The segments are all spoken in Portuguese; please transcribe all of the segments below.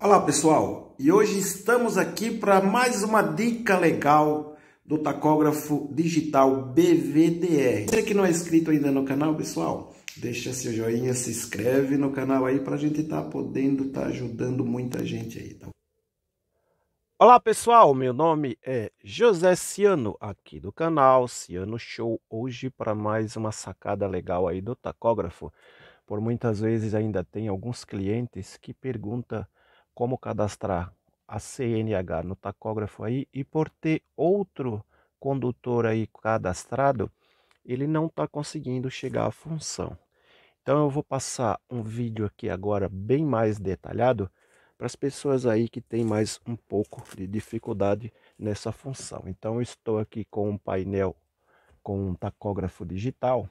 Olá pessoal, e hoje estamos aqui para mais uma dica legal do tacógrafo digital BVDR. Você que não é inscrito ainda no canal, pessoal, deixa seu joinha, se inscreve no canal aí para a gente estar tá podendo estar tá ajudando muita gente aí. Tá? Olá pessoal, meu nome é José Ciano, aqui do canal Ciano Show, hoje para mais uma sacada legal aí do tacógrafo. Por muitas vezes ainda tem alguns clientes que perguntam como cadastrar a CNH no tacógrafo aí e por ter outro condutor aí cadastrado, ele não está conseguindo chegar à função. Então eu vou passar um vídeo aqui agora bem mais detalhado para as pessoas aí que tem mais um pouco de dificuldade nessa função. Então eu estou aqui com um painel com um tacógrafo digital.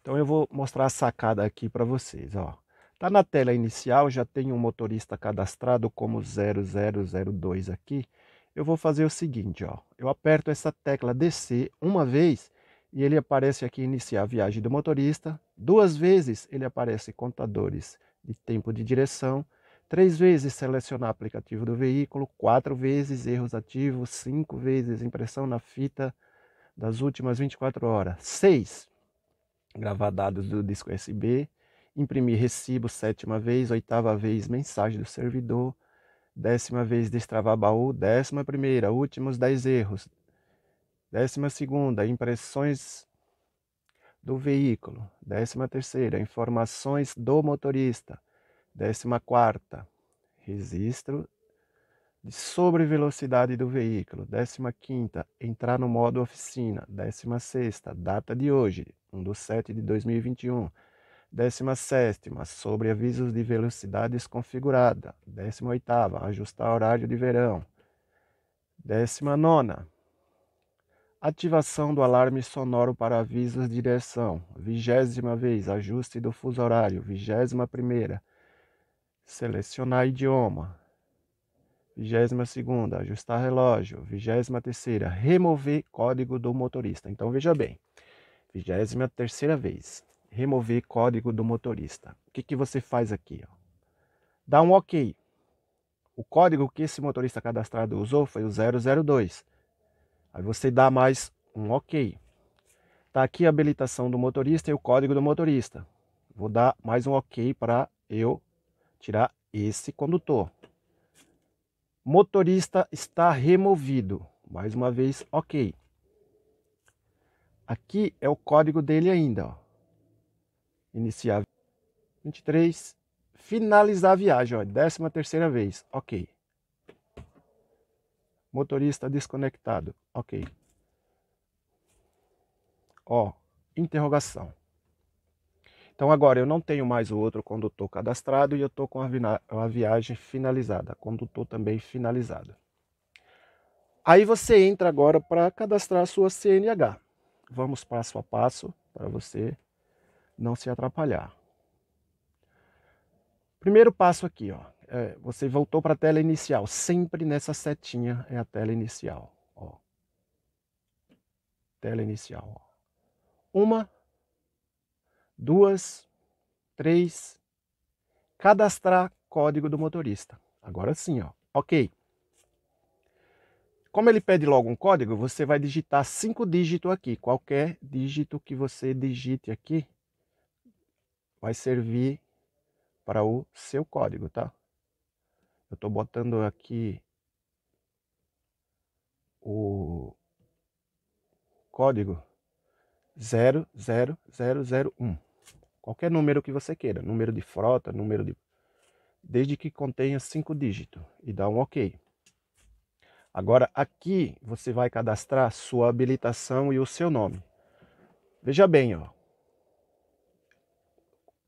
Então eu vou mostrar a sacada aqui para vocês, ó. Lá tá na tela inicial já tem um motorista cadastrado como 0002 aqui. Eu vou fazer o seguinte, ó. eu aperto essa tecla DC uma vez e ele aparece aqui iniciar a viagem do motorista. Duas vezes ele aparece contadores de tempo de direção. Três vezes selecionar aplicativo do veículo. Quatro vezes erros ativos. Cinco vezes impressão na fita das últimas 24 horas. Seis, gravar dados do disco USB imprimir recibo sétima vez, oitava vez mensagem do servidor, décima vez destravar baú, décima primeira, últimos dez erros, décima segunda, impressões do veículo, décima terceira, informações do motorista, décima quarta, registro de sobrevelocidade do veículo, décima quinta, entrar no modo oficina, décima sexta, data de hoje, 1 de 7 de 2021, 17. Sobre avisos de velocidade desconfigurada. 18. Ajustar horário de verão. 19. Ativação do alarme sonoro para avisos de direção. Vigésima vez. Ajuste do fuso horário. Vigésima primeira. Selecionar idioma. Vigésima segunda. Ajustar relógio. Vigésima terceira. Remover código do motorista. Então veja bem. Vigésima terceira vez remover código do motorista. O que, que você faz aqui? Ó? Dá um OK. O código que esse motorista cadastrado usou foi o 002. Aí você dá mais um OK. Está aqui a habilitação do motorista e o código do motorista. Vou dar mais um OK para eu tirar esse condutor. Motorista está removido. Mais uma vez, OK. Aqui é o código dele ainda. Ó. Iniciar 23. Finalizar a viagem, ó, décima terceira vez. Ok. Motorista desconectado. Ok. Ó, interrogação. Então agora eu não tenho mais o outro condutor cadastrado e eu estou com a viagem finalizada, condutor também finalizado. Aí você entra agora para cadastrar a sua CNH. Vamos passo a passo para você não se atrapalhar. Primeiro passo aqui, ó, é, você voltou para a tela inicial. Sempre nessa setinha é a tela inicial. Ó. Tela inicial. Ó. Uma, duas, três. Cadastrar código do motorista. Agora sim, ó. ok. Como ele pede logo um código, você vai digitar cinco dígitos aqui. Qualquer dígito que você digite aqui, vai servir para o seu código, tá? Eu estou botando aqui o código 00001. Qualquer número que você queira, número de frota, número de desde que contenha cinco dígitos e dá um OK. Agora aqui você vai cadastrar sua habilitação e o seu nome. Veja bem, ó,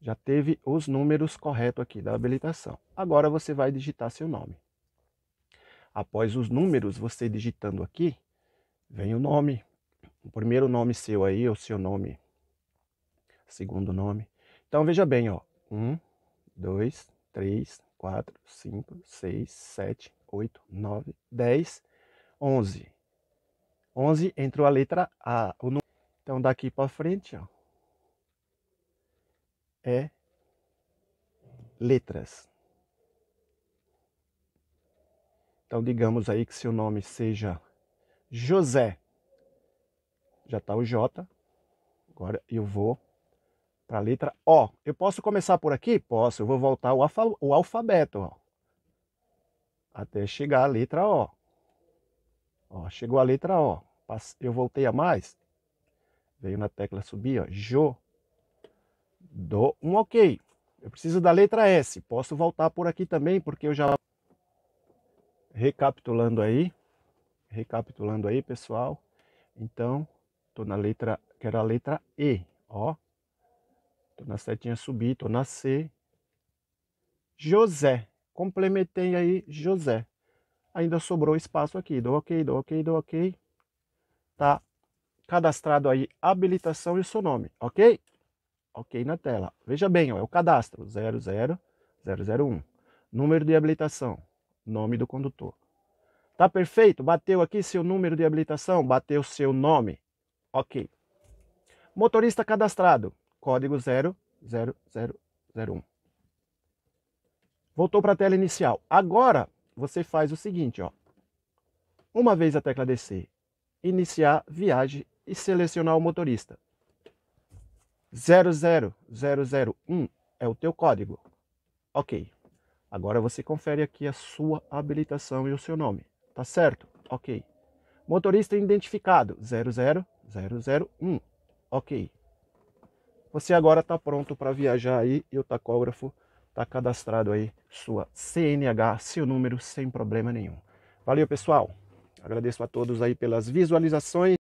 já teve os números corretos aqui da habilitação. Agora você vai digitar seu nome. Após os números, você digitando aqui, vem o nome. O primeiro nome seu aí, o seu nome. Segundo nome. Então veja bem, ó. Um, dois, três, quatro, cinco, seis, sete, oito, nove, dez, onze. Onze entrou a letra A. Então daqui para frente, ó é letras. Então, digamos aí que seu nome seja José. Já está o J. Agora eu vou para a letra O. Eu posso começar por aqui? Posso. Eu vou voltar o, alfabeto. Ó, até chegar a letra O. Ó, chegou a letra O. Eu voltei a mais. Veio na tecla subir, Jô dou um OK. Eu preciso da letra S. Posso voltar por aqui também, porque eu já recapitulando aí, recapitulando aí, pessoal. Então, tô na letra, quero a letra E, ó. Tô na setinha subir, tô na C. José, complementei aí José. Ainda sobrou espaço aqui. Dou OK, dou OK, dou OK. Tá cadastrado aí habilitação e o seu nome, OK? Ok na tela. Veja bem, ó, é o cadastro 00001. Número de habilitação, nome do condutor. Tá perfeito? Bateu aqui seu número de habilitação, bateu seu nome. Ok. Motorista cadastrado, código 00001. Voltou para a tela inicial. Agora você faz o seguinte, ó. Uma vez a tecla descer, iniciar viagem e selecionar o motorista. 00001 é o teu código. Ok. Agora você confere aqui a sua habilitação e o seu nome. Tá certo? Ok. Motorista identificado 00001. Ok. Você agora está pronto para viajar aí e o tacógrafo está cadastrado aí sua CNH, seu número sem problema nenhum. Valeu, pessoal. Agradeço a todos aí pelas visualizações.